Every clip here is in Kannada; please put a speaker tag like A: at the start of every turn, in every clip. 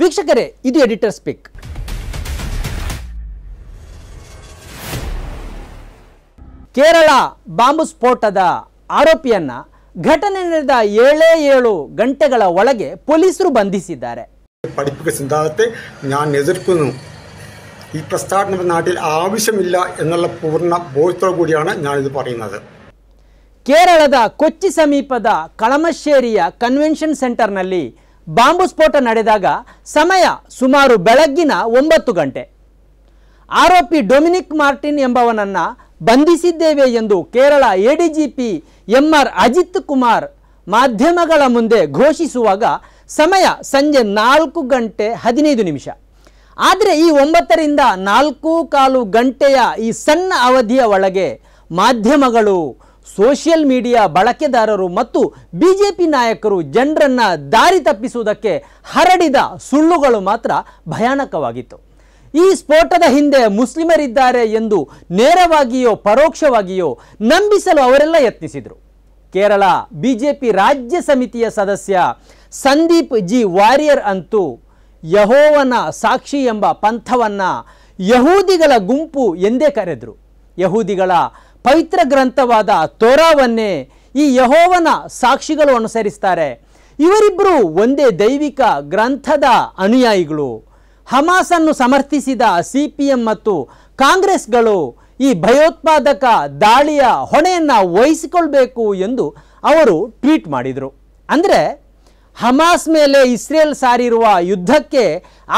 A: ವೀಕ್ಷಕರೇ ಇದು ಎಡಿಟರ್ ಸ್ಪೀಕ್ ಕೇರಳ ಬಾಂಬು ಸ್ಫೋಟದ ಆರೋಪಿಯನ್ನ ಘಟನೆ ನಡೆದ ಏಳೇ ಏಳು ಗಂಟೆಗಳ ಒಳಗೆ ಪೊಲೀಸರು ಬಂಧಿಸಿದ್ದಾರೆ പഠിപ്പിക്കുക സിദ്ധാന്തത്തെ ഞാൻ എതിർക്കുന്നു ഈ പ്രസ്താവന നാട്ടിൽ ആവശ്യമില്ല എന്നുള്ള പൂർണ്ണ ബോധ്യത്തോടു കൂടിയാണ് ഞാനിത് പറയുന്നത് ಕೇರಳದ ಕೊಚ್ಚಿ ಸಮೀಪದ ಕಳಮಶ್ಶೇರಿಯ ಕನ್ವೆನ್ಷನ್ ಸೆಂಟರ್ನಲ್ಲಿ ಬಾಂಬು ಸ್ಫೋಟ ನಡೆದಾಗ ಸಮಯ ಸುಮಾರು ಬೆಳಗ್ಗಿನ ಒಂಬತ್ತು ಗಂಟೆ ಆರೋಪಿ ಡೊಮಿನಿಕ್ ಮಾರ್ಟಿನ್ ಎಂಬವನನ್ನು ಬಂಧಿಸಿದ್ದೇವೆ ಎಂದು ಕೇರಳ ಜಿ ಎಡಿಜಿಪಿ ಎಂಆರ್ ಅಜಿತ್ ಕುಮಾರ್ ಮಾಧ್ಯಮಗಳ ಮುಂದೆ ಘೋಷಿಸುವಾಗ ಸಮಯ ಸಂಜೆ ನಾಲ್ಕು ಗಂಟೆ ಹದಿನೈದು ನಿಮಿಷ ಆದರೆ ಈ ಒಂಬತ್ತರಿಂದ ನಾಲ್ಕು ಕಾಲು ಗಂಟೆಯ ಈ ಸಣ್ಣ ಅವಧಿಯ ಒಳಗೆ ಮಾಧ್ಯಮಗಳು ಸೋಷಿಯಲ್ ಮೀಡಿಯಾ ಬಳಕೆದಾರರು ಮತ್ತು ಬಿಜೆಪಿ ನಾಯಕರು ಜನರನ್ನು ದಾರಿ ತಪ್ಪಿಸುವುದಕ್ಕೆ ಹರಡಿದ ಸುಳ್ಳುಗಳು ಮಾತ್ರ ಭಯಾನಕವಾಗಿತ್ತು ಈ ಸ್ಫೋಟದ ಹಿಂದೆ ಮುಸ್ಲಿಮರಿದ್ದಾರೆ ಎಂದು ನೇರವಾಗಿಯೋ ಪರೋಕ್ಷವಾಗಿಯೋ ನಂಬಿಸಲು ಅವರೆಲ್ಲ ಯತ್ನಿಸಿದರು ಕೇರಳ ಬಿಜೆಪಿ ರಾಜ್ಯ ಸಮಿತಿಯ ಸದಸ್ಯ ಸಂದೀಪ್ ಜಿ ವಾರಿಯರ್ ಅಂತೂ ಯಹೋವನ ಸಾಕ್ಷಿ ಎಂಬ ಪಂಥವನ್ನು ಯಹೂದಿಗಳ ಗುಂಪು ಎಂದೇ ಕರೆದರು ಯಹೂದಿಗಳ ಪವಿತ್ರ ಗ್ರಂಥವಾದ ತೋರಾವನ್ನೇ ಈ ಯಹೋವನ ಸಾಕ್ಷಿಗಳು ಅನುಸರಿಸ್ತಾರೆ ಇವರಿಬ್ಬರು ಒಂದೇ ದೈವಿಕ ಗ್ರಂಥದ ಅನುಯಾಯಿಗಳು ಹಮಾಸನ್ನು ಸಮರ್ಥಿಸಿದ ಸಿ ಪಿ ಎಂ ಮತ್ತು ಕಾಂಗ್ರೆಸ್ಗಳು ಈ ಭಯೋತ್ಪಾದಕ ದಾಳಿಯ ಹೊಣೆಯನ್ನು ವಹಿಸಿಕೊಳ್ಬೇಕು ಎಂದು ಅವರು ಟ್ವೀಟ್ ಮಾಡಿದರು ಅಂದರೆ ಹಮಾಸ್ ಮೇಲೆ ಇಸ್ರೇಲ್ ಸಾರಿರುವ ಯುದ್ಧಕ್ಕೆ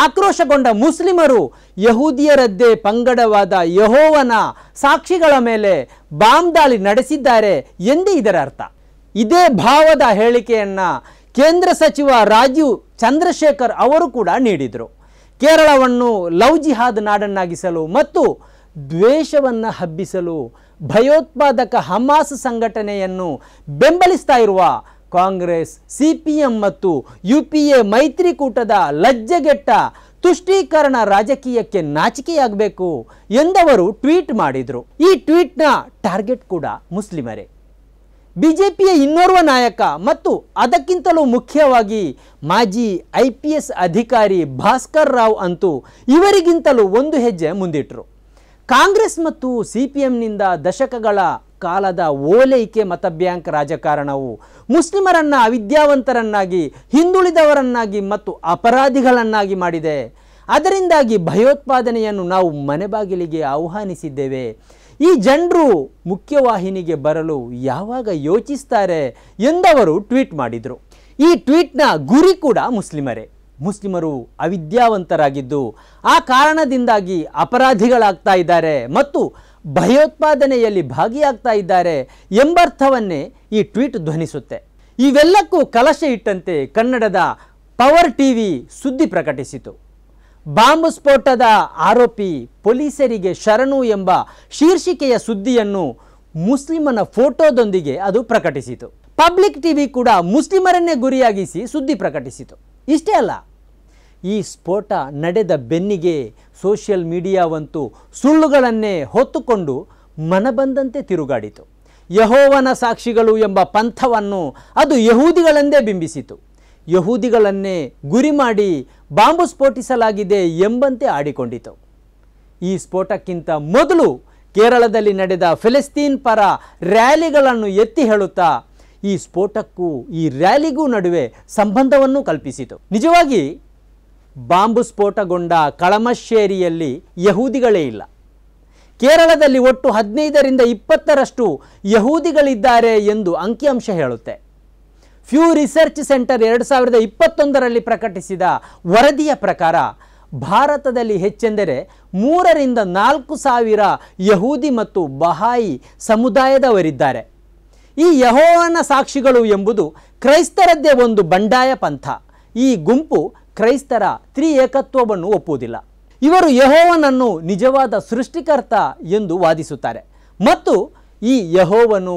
A: ಆಕ್ರೋಶಗೊಂಡ ಮುಸ್ಲಿಮರು ಯಹೂದಿಯರದ್ದೇ ಪಂಗಡವಾದ ಯಹೋವನ ಸಾಕ್ಷಿಗಳ ಮೇಲೆ ಬಾಂಬ್ ದಾಳಿ ನಡೆಸಿದ್ದಾರೆ ಎಂದೇ ಇದರ ಅರ್ಥ ಇದೇ ಭಾವದ ಹೇಳಿಕೆಯನ್ನು ಕೇಂದ್ರ ಸಚಿವ ರಾಜೀವ್ ಚಂದ್ರಶೇಖರ್ ಅವರು ಕೂಡ ನೀಡಿದರು ಕೇರಳವನ್ನು ಲವ್ ಜಿಹಾದ್ ನಾಡನ್ನಾಗಿಸಲು ಮತ್ತು ದ್ವೇಷವನ್ನು ಹಬ್ಬಿಸಲು ಭಯೋತ್ಪಾದಕ ಹಮಾಸ್ ಸಂಘಟನೆಯನ್ನು ಬೆಂಬಲಿಸ್ತಾ ಇರುವ ಕಾಂಗ್ರೆಸ್ ಸಿ ಪಿ ಎಂ ಮತ್ತು ಯು ಪಿ ಎ ಮೈತ್ರಿಕೂಟದ ಲಜ್ಜೆಗೆಟ್ಟ ತುಷ್ಟೀಕರಣ ರಾಜಕೀಯಕ್ಕೆ ನಾಚಿಕೆಯಾಗಬೇಕು ಎಂದವರು ಟ್ವೀಟ್ ಮಾಡಿದರು ಈ ಟ್ವೀಟ್ನ ಟಾರ್ಗೆಟ್ ಕೂಡ ಮುಸ್ಲಿಮರೇ ಬಿಜೆಪಿಯ ಇನ್ನೋರ್ವ ನಾಯಕ ಮತ್ತು ಅದಕ್ಕಿಂತಲೂ ಮುಖ್ಯವಾಗಿ ಮಾಜಿ ಐ ಪಿ ಎಸ್ ಅಧಿಕಾರಿ ಭಾಸ್ಕರ್ ರಾವ್ ಅಂತೂ ಇವರಿಗಿಂತಲೂ ಒಂದು ಹೆಜ್ಜೆ ಮುಂದಿಟ್ಟರು ಕಾಂಗ್ರೆಸ್ ಮತ್ತು ಸಿ ಪಿ ಎಂನಿಂದ ದಶಕಗಳ ಕಾಲದ ಓಲೈಕೆ ಮತ ಬ್ಯಾಂಕ್ ರಾಜಕಾರಣವು ಮುಸ್ಲಿಮರನ್ನು ಅವಿದ್ಯಾವಂತರನ್ನಾಗಿ ಹಿಂದುಳಿದವರನ್ನಾಗಿ ಮತ್ತು ಅಪರಾಧಿಗಳನ್ನಾಗಿ ಮಾಡಿದೆ ಅದರಿಂದಾಗಿ ಭಯೋತ್ಪಾದನೆಯನ್ನು ನಾವು ಮನೆ ಬಾಗಿಲಿಗೆ ಆಹ್ವಾನಿಸಿದ್ದೇವೆ ಈ ಜನರು ಮುಖ್ಯವಾಹಿನಿಗೆ ಬರಲು ಯಾವಾಗ ಯೋಚಿಸ್ತಾರೆ ಎಂದವರು ಟ್ವೀಟ್ ಮಾಡಿದರು ಈ ಟ್ವೀಟ್ನ ಗುರಿ ಕೂಡ ಮುಸ್ಲಿಮರೇ ಮುಸ್ಲಿಮರು ಅವಿದ್ಯಾವಂತರಾಗಿದ್ದು ಆ ಕಾರಣದಿಂದಾಗಿ ಅಪರಾಧಿಗಳಾಗ್ತಾ ಇದ್ದಾರೆ ಮತ್ತು ಭಯೋತ್ಪಾದನೆಯಲ್ಲಿ ಭಾಗಿಯಾಗ್ತಾ ಇದ್ದಾರೆ ಎಂಬರ್ಥವನ್ನೇ ಈ ಟ್ವೀಟ್ ಧ್ವನಿಸುತ್ತೆ ಇವೆಲ್ಲಕ್ಕೂ ಕಲಶ ಇಟ್ಟಂತೆ ಕನ್ನಡದ ಪವರ್ ಟಿ ಸುದ್ದಿ ಪ್ರಕಟಿಸಿತು ಬಾಂಬ್ ಸ್ಫೋಟದ ಆರೋಪಿ ಪೊಲೀಸರಿಗೆ ಶರಣು ಎಂಬ ಶೀರ್ಷಿಕೆಯ ಸುದ್ದಿಯನ್ನು ಮುಸ್ಲಿಮನ ಫೋಟೋದೊಂದಿಗೆ ಅದು ಪ್ರಕಟಿಸಿತು ಪಬ್ಲಿಕ್ ಟಿವಿ ಕೂಡ ಮುಸ್ಲಿಮರನ್ನೇ ಗುರಿಯಾಗಿಸಿ ಸುದ್ದಿ ಪ್ರಕಟಿಸಿತು ಇಷ್ಟೇ ಅಲ್ಲ ಈ ಸ್ಫೋಟ ನಡೆದ ಬೆನ್ನಿಗೆ ಸೋಷಿಯಲ್ ಮೀಡಿಯಾವಂತೂ ಸುಳ್ಳುಗಳನ್ನೇ ಹೊತ್ತುಕೊಂಡು ಮನಬಂದಂತೆ ತಿರುಗಾಡಿತು ಯಹೋವನ ಸಾಕ್ಷಿಗಳು ಎಂಬ ಪಂಥವನ್ನು ಅದು ಯಹೂದಿಗಳಂದೇ ಬಿಂಬಿಸಿತು ಯಹೂದಿಗಳನ್ನೇ ಗುರಿ ಮಾಡಿ ಬಾಂಬು ಸ್ಫೋಟಿಸಲಾಗಿದೆ ಎಂಬಂತೆ ಆಡಿಕೊಂಡಿತು ಈ ಸ್ಫೋಟಕ್ಕಿಂತ ಮೊದಲು ಕೇರಳದಲ್ಲಿ ನಡೆದ ಫಿಲಿಸ್ತೀನ್ ಪರ ರ್ಯಾಲಿಗಳನ್ನು ಎತ್ತಿ ಹೇಳುತ್ತಾ ಈ ಸ್ಫೋಟಕ್ಕೂ ಈ ರ್ಯಾಲಿಗೂ ನಡುವೆ ಸಂಬಂಧವನ್ನು ಕಲ್ಪಿಸಿತು ನಿಜವಾಗಿ ಬಾಂಬು ಸ್ಫೋಟಗೊಂಡ ಕಳಮಶ್ಶೇರಿಯಲ್ಲಿ ಯಹೂದಿಗಳೇ ಇಲ್ಲ ಕೇರಳದಲ್ಲಿ ಒಟ್ಟು ಹದಿನೈದರಿಂದ ಇಪ್ಪತ್ತರಷ್ಟು ಯಹೂದಿಗಳಿದ್ದಾರೆ ಎಂದು ಅಂಕಿಅಂಶ ಹೇಳುತ್ತೆ ಫ್ಯೂ ರಿಸರ್ಚ್ ಸೆಂಟರ್ ಎರಡು ಸಾವಿರದ ಇಪ್ಪತ್ತೊಂದರಲ್ಲಿ ಪ್ರಕಟಿಸಿದ ವರದಿಯ ಪ್ರಕಾರ ಭಾರತದಲ್ಲಿ ಹೆಚ್ಚೆಂದರೆ ಮೂರರಿಂದ ನಾಲ್ಕು ಸಾವಿರ ಯಹೂದಿ ಮತ್ತು ಬಹಾಯಿ ಸಮುದಾಯದವರಿದ್ದಾರೆ ಈ ಯಹೋವನ ಸಾಕ್ಷಿಗಳು ಎಂಬುದು ಕ್ರೈಸ್ತರದ್ದೇ ಒಂದು ಬಂಡಾಯ ಪಂಥ ಈ ಗುಂಪು ಕ್ರೈಸ್ತರ ತ್ರಿ ಏಕತ್ವವನ್ನು ಒಪ್ಪುವುದಿಲ್ಲ ಇವರು ಯಹೋವನನ್ನು ನಿಜವಾದ ಸೃಷ್ಟಿಕರ್ತ ಎಂದು ವಾದಿಸುತ್ತಾರೆ ಮತ್ತು ಈ ಯಹೋವನು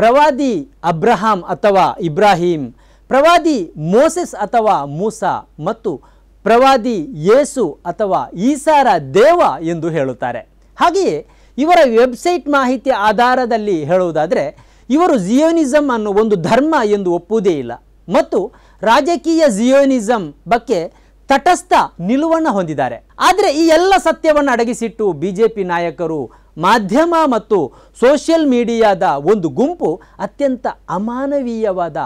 A: ಪ್ರವಾದಿ ಅಬ್ರಹಾಂ ಅಥವಾ ಇಬ್ರಾಹಿಂ ಪ್ರವಾದಿ ಮೋಸೆಸ್ ಅಥವಾ ಮೂಸಾ ಮತ್ತು ಪ್ರವಾದಿ ಯೇಸು ಅಥವಾ ಈಸಾರ ದೇವ ಎಂದು ಹೇಳುತ್ತಾರೆ ಹಾಗೆಯೇ ಇವರ ವೆಬ್ಸೈಟ್ ಮಾಹಿತಿ ಆಧಾರದಲ್ಲಿ ಹೇಳುವುದಾದರೆ ಇವರು ಜಿಯೋನಿಸಮ್ ಅನ್ನು ಒಂದು ಧರ್ಮ ಎಂದು ಒಪ್ಪುವುದೇ ಇಲ್ಲ ಮತ್ತು ರಾಜಕೀಯ ಜಿಯೋನಿಸಂ ಬಗ್ಗೆ ತಟಸ್ಥ ನಿಲುವನ್ನು ಹೊಂದಿದ್ದಾರೆ ಆದರೆ ಈ ಎಲ್ಲ ಸತ್ಯವನ್ನು ಅಡಗಿಸಿಟ್ಟು ಬಿ ಜೆ ಪಿ ನಾಯಕರು ಮಾಧ್ಯಮ ಮತ್ತು ಸೋಷಿಯಲ್ ಮೀಡಿಯಾದ ಒಂದು ಗುಂಪು ಅತ್ಯಂತ ಅಮಾನವೀಯವಾದ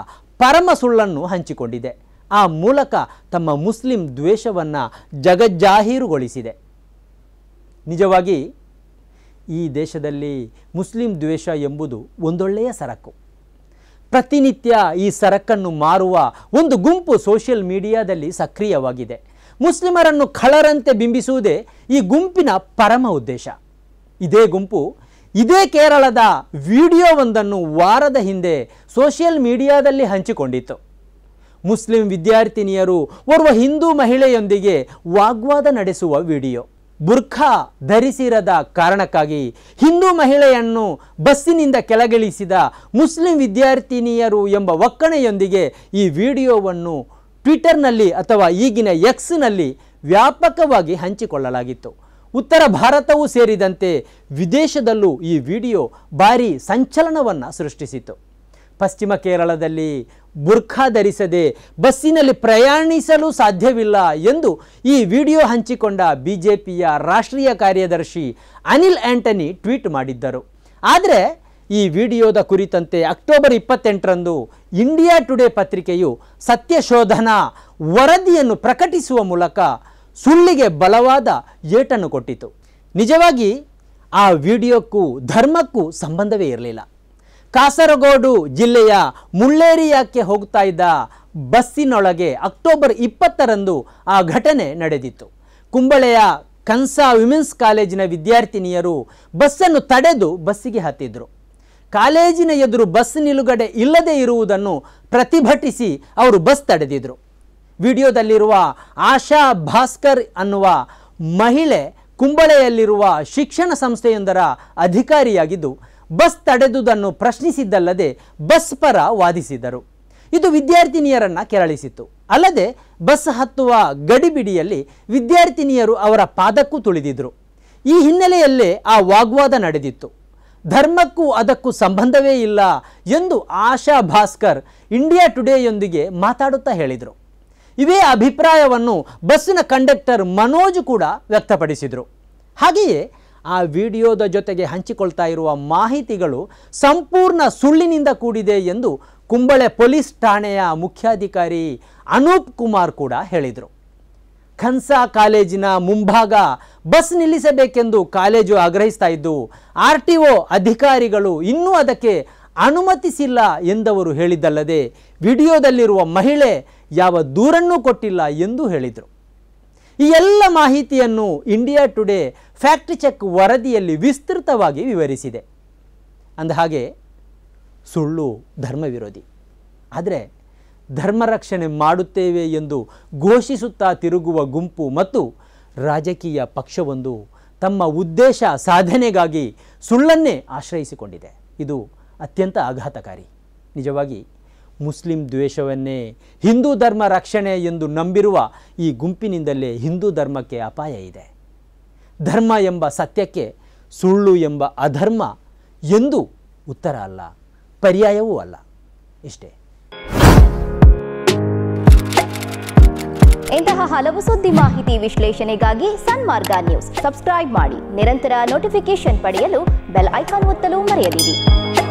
A: ಪರಮ ಸುಳ್ಳನ್ನು ಹಂಚಿಕೊಂಡಿದೆ ಆ ಮೂಲಕ ತಮ್ಮ ಮುಸ್ಲಿಂ ದ್ವೇಷವನ್ನು ಜಗಜ್ಜಾಹೀರುಗೊಳಿಸಿದೆ ನಿಜವಾಗಿ ಈ ದೇಶದಲ್ಲಿ ಮುಸ್ಲಿಂ ದ್ವೇಷ ಎಂಬುದು ಒಂದೊಳ್ಳೆಯ ಸರಕು ಪ್ರತಿನಿತ್ಯ ಈ ಸರಕನ್ನು ಮಾರುವ ಒಂದು ಗುಂಪು ಸೋಷಿಯಲ್ ಮೀಡಿಯಾದಲ್ಲಿ ಸಕ್ರಿಯವಾಗಿದೆ ಮುಸ್ಲಿಮರನ್ನು ಖಳರಂತೆ ಬಿಂಬಿಸುವುದೇ ಈ ಗುಂಪಿನ ಪರಮ ಉದ್ದೇಶ ಇದೇ ಗುಂಪು ಇದೇ ಕೇರಳದ ವಿಡಿಯೋವೊಂದನ್ನು ವಾರದ ಹಿಂದೆ ಸೋಷಿಯಲ್ ಮೀಡಿಯಾದಲ್ಲಿ ಹಂಚಿಕೊಂಡಿತ್ತು ಮುಸ್ಲಿಂ ವಿದ್ಯಾರ್ಥಿನಿಯರು ಓರ್ವ ಹಿಂದೂ ಮಹಿಳೆಯೊಂದಿಗೆ ವಾಗ್ವಾದ ನಡೆಸುವ ವಿಡಿಯೋ ಬುರ್ಖಾ ಧರಿಸಿರದ ಕಾರಣಕ್ಕಾಗಿ ಹಿಂದೂ ಮಹಿಳೆಯನ್ನು ಬಸ್ಸಿನಿಂದ ಕೆಳಗಿಳಿಸಿದ ಮುಸ್ಲಿಂ ವಿದ್ಯಾರ್ಥಿನಿಯರು ಎಂಬ ಒಕ್ಕಣೆಯೊಂದಿಗೆ ಈ ವಿಡಿಯೋವನ್ನು ಟ್ವಿಟರ್ನಲ್ಲಿ ಅಥವಾ ಈಗಿನ ಎಕ್ಸ್ನಲ್ಲಿ ವ್ಯಾಪಕವಾಗಿ ಹಂಚಿಕೊಳ್ಳಲಾಗಿತ್ತು ಉತ್ತರ ಭಾರತವೂ ಸೇರಿದಂತೆ ವಿದೇಶದಲ್ಲೂ ಈ ವಿಡಿಯೋ ಭಾರೀ ಸಂಚಲನವನ್ನು ಸೃಷ್ಟಿಸಿತು ಪಶ್ಚಿಮ ಕೇರಳದಲ್ಲಿ ಬುರ್ಖಾ ಧರಿಸದೆ ಬಸ್ಸಿನಲ್ಲಿ ಪ್ರಯಾಣಿಸಲು ಸಾಧ್ಯವಿಲ್ಲ ಎಂದು ಈ ವಿಡಿಯೋ ಹಂಚಿಕೊಂಡ ಬಿ ಜೆ ಪಿಯ ರಾಷ್ಟ್ರೀಯ ಕಾರ್ಯದರ್ಶಿ ಅನಿಲ್ ಆಂಟನಿ ಟ್ವೀಟ್ ಮಾಡಿದ್ದರು ಆದರೆ ಈ ವಿಡಿಯೋದ ಕುರಿತಂತೆ ಅಕ್ಟೋಬರ್ ಇಪ್ಪತ್ತೆಂಟರಂದು ಇಂಡಿಯಾ ಟುಡೇ ಪತ್ರಿಕೆಯು ಸತ್ಯಶೋಧನಾ ವರದಿಯನ್ನು ಪ್ರಕಟಿಸುವ ಮೂಲಕ ಸುಳ್ಳಿಗೆ ಬಲವಾದ ಏಟನ್ನು ಕೊಟ್ಟಿತು ನಿಜವಾಗಿ ಆ ವಿಡಿಯೋಕ್ಕೂ ಧರ್ಮಕ್ಕೂ ಸಂಬಂಧವೇ ಇರಲಿಲ್ಲ ಕಾಸರಗೋಡು ಜಿಲ್ಲೆಯ ಮುಳ್ಳೇರಿಯಾಕ್ಕೆ ಹೋಗ್ತಾ ಇದ್ದ ಬಸ್ಸಿನೊಳಗೆ ಅಕ್ಟೋಬರ್ ಇಪ್ಪತ್ತರಂದು ಆ ಘಟನೆ ನಡೆದಿತ್ತು ಕುಂಬಳೆಯ ಕನ್ಸಾ ವಿಮೆನ್ಸ್ ಕಾಲೇಜಿನ ವಿದ್ಯಾರ್ಥಿನಿಯರು ಬಸ್ಸನ್ನು ತಡೆದು ಬಸ್ಸಿಗೆ ಹತ್ತಿದ್ರು ಕಾಲೇಜಿನ ಎದುರು ಬಸ್ ನಿಲುಗಡೆ ಇಲ್ಲದೇ ಇರುವುದನ್ನು ಪ್ರತಿಭಟಿಸಿ ಅವರು ಬಸ್ ತಡೆದಿದ್ರು ವಿಡಿಯೋದಲ್ಲಿರುವ ಆಶಾ ಭಾಸ್ಕರ್ ಅನ್ನುವ ಮಹಿಳೆ ಕುಂಬಳೆಯಲ್ಲಿರುವ ಶಿಕ್ಷಣ ಸಂಸ್ಥೆಯೊಂದರ ಅಧಿಕಾರಿಯಾಗಿದ್ದು ಬಸ್ ತಡೆದುದನ್ನು ಪ್ರಶ್ನಿಸಿದ್ದಲ್ಲದೆ ಬಸ್ ಪರ ವಾದಿಸಿದರು ಇದು ವಿದ್ಯಾರ್ಥಿನಿಯರನ್ನು ಕೆರಳಿಸಿತು ಅಲ್ಲದೆ ಬಸ್ ಹತ್ತುವ ಗಡಿಬಿಡಿಯಲ್ಲಿ ವಿದ್ಯಾರ್ಥಿನಿಯರು ಅವರ ಪಾದಕ್ಕೂ ತುಳಿದಿದ್ರು ಈ ಹಿನ್ನೆಲೆಯಲ್ಲೇ ಆ ವಾಗ್ವಾದ ನಡೆದಿತ್ತು ಧರ್ಮಕ್ಕೂ ಅದಕ್ಕೂ ಸಂಬಂಧವೇ ಇಲ್ಲ ಎಂದು ಆಶಾ ಭಾಸ್ಕರ್ ಇಂಡಿಯಾ ಟುಡೇಯೊಂದಿಗೆ ಮಾತಾಡುತ್ತಾ ಹೇಳಿದರು ಇವೇ ಅಭಿಪ್ರಾಯವನ್ನು ಬಸ್ಸಿನ ಕಂಡಕ್ಟರ್ ಮನೋಜ್ ಕೂಡ ವ್ಯಕ್ತಪಡಿಸಿದರು ಹಾಗೆಯೇ ಆ ವಿಡಿಯೋದ ಜೊತೆಗೆ ಹಂಚಿಕೊಳ್ತಾ ಇರುವ ಮಾಹಿತಿಗಳು ಸಂಪೂರ್ಣ ಸುಳ್ಳಿನಿಂದ ಕೂಡಿದೆ ಎಂದು ಕುಂಬಳೆ ಪೊಲೀಸ್ ಠಾಣೆಯ ಮುಖ್ಯಾಧಿಕಾರಿ ಅನೂಪ್ ಕುಮಾರ್ ಕೂಡ ಹೇಳಿದರು ಖನ್ಸಾ ಕಾಲೇಜಿನ ಮುಂಭಾಗ ಬಸ್ ನಿಲ್ಲಿಸಬೇಕೆಂದು ಕಾಲೇಜು ಆಗ್ರಹಿಸ್ತಾ ಇದ್ದು ಆರ್ ಟಿ ಒ ಅಧಿಕಾರಿಗಳು ಇನ್ನೂ ಅದಕ್ಕೆ ಅನುಮತಿಸಿಲ್ಲ ಎಂದವರು ಹೇಳಿದ್ದಲ್ಲದೆ ವಿಡಿಯೋದಲ್ಲಿರುವ ಮಹಿಳೆ ಯಾವ ದೂರನ್ನೂ ಕೊಟ್ಟಿಲ್ಲ ಎಂದು ಹೇಳಿದರು ಈ ಎಲ್ಲ ಮಾಹಿತಿಯನ್ನು ಇಂಡಿಯಾ ಟುಡೇ ಫ್ಯಾಕ್ಟ್ ಚೆಕ್ ವರದಿಯಲ್ಲಿ ವಿಸ್ತೃತವಾಗಿ ವಿವರಿಸಿದೆ ಅಂದಹಾಗೆ ಸುಳ್ಳು ಧರ್ಮ ವಿರೋಧಿ ಆದರೆ ಧರ್ಮ ರಕ್ಷಣೆ ಮಾಡುತ್ತೇವೆ ಎಂದು ಘೋಷಿಸುತ್ತಾ ತಿರುಗುವ ಗುಂಪು ಮತ್ತು ರಾಜಕೀಯ ಪಕ್ಷವೊಂದು ತಮ್ಮ ಉದ್ದೇಶ ಸಾಧನೆಗಾಗಿ ಸುಳ್ಳನ್ನೇ ಆಶ್ರಯಿಸಿಕೊಂಡಿದೆ ಇದು ಅತ್ಯಂತ ಆಘಾತಕಾರಿ ನಿಜವಾಗಿ ಮುಸ್ಲಿಂ ದ್ವೇಷವನ್ನೇ ಹಿಂದೂ ಧರ್ಮ ರಕ್ಷಣೆ ಎಂದು ನಂಬಿರುವ ಈ ಗುಂಪಿನಿಂದಲೇ ಹಿಂದೂ ಧರ್ಮಕ್ಕೆ ಅಪಾಯ ಇದೆ ಧರ್ಮ ಎಂಬ ಸತ್ಯಕ್ಕೆ ಸುಳ್ಳು ಎಂಬ ಅಧರ್ಮ ಎಂದು ಉತ್ತರ ಅಲ್ಲ ಪರ್ಯಾಯವೂ ಅಲ್ಲ ಇಷ್ಟೇ ಇಂತಹ ಹಲವು ಸುದ್ದಿ ಮಾಹಿತಿ ವಿಶ್ಲೇಷಣೆಗಾಗಿ ಸನ್ಮಾರ್ಗ ನ್ಯೂಸ್ ಸಬ್ಸ್ಕ್ರೈಬ್ ಮಾಡಿ ನಿರಂತರ ನೋಟಿಫಿಕೇಶನ್ ಪಡೆಯಲು ಬೆಲ್ ಐಕಾನ್ ಒತ್ತಲು ಮರೆಯದಿರಿ